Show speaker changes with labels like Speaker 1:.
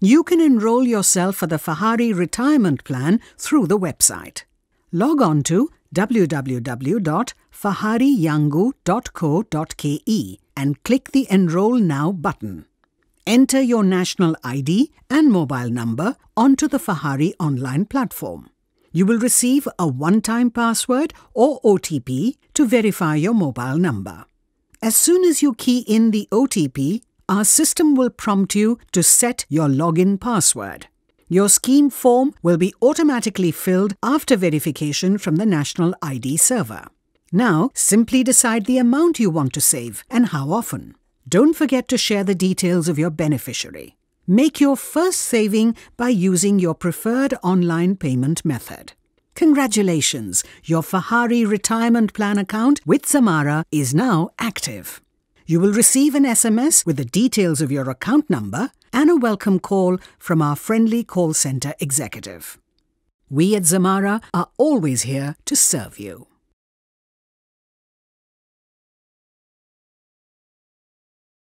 Speaker 1: You can enroll yourself for the Fahari retirement plan through the website. Log on to www.fahariyangu.co.ke and click the Enroll Now button. Enter your national ID and mobile number onto the Fahari online platform. You will receive a one-time password or OTP to verify your mobile number. As soon as you key in the OTP, our system will prompt you to set your login password. Your scheme form will be automatically filled after verification from the National ID server. Now, simply decide the amount you want to save and how often. Don't forget to share the details of your beneficiary. Make your first saving by using your preferred online payment method. Congratulations! Your Fahari retirement plan account with Samara is now active you will receive an SMS with the details of your account number and a welcome call from our friendly call center executive. We at Zamara
Speaker 2: are always here to serve you.